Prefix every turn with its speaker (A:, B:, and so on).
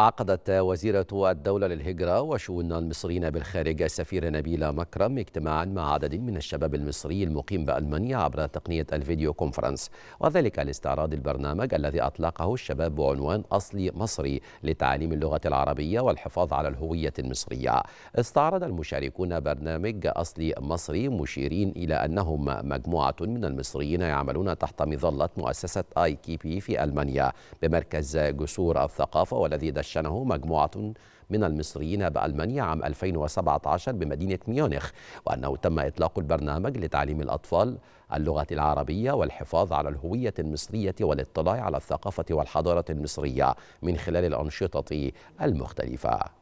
A: عقدت وزيرة الدولة للهجرة وشؤون المصريين بالخارج السفيرة نبيلة مكرم اجتماعا مع عدد من الشباب المصري المقيم بألمانيا عبر تقنية الفيديو كونفرنس وذلك لاستعراض البرنامج الذي أطلقه الشباب بعنوان أصلي مصري لتعليم اللغة العربية والحفاظ على الهوية المصرية استعرض المشاركون برنامج أصلي مصري مشيرين إلى أنهم مجموعة من المصريين يعملون تحت مظلة مؤسسة آي كي بي في ألمانيا بمركز جسور الثقافة والذي دشنه مجموعة من المصريين بألمانيا عام 2017 بمدينة ميونخ وأنه تم إطلاق البرنامج لتعليم الأطفال اللغة العربية والحفاظ على الهوية المصرية والاطلاع على الثقافة والحضارة المصرية من خلال الأنشطة المختلفة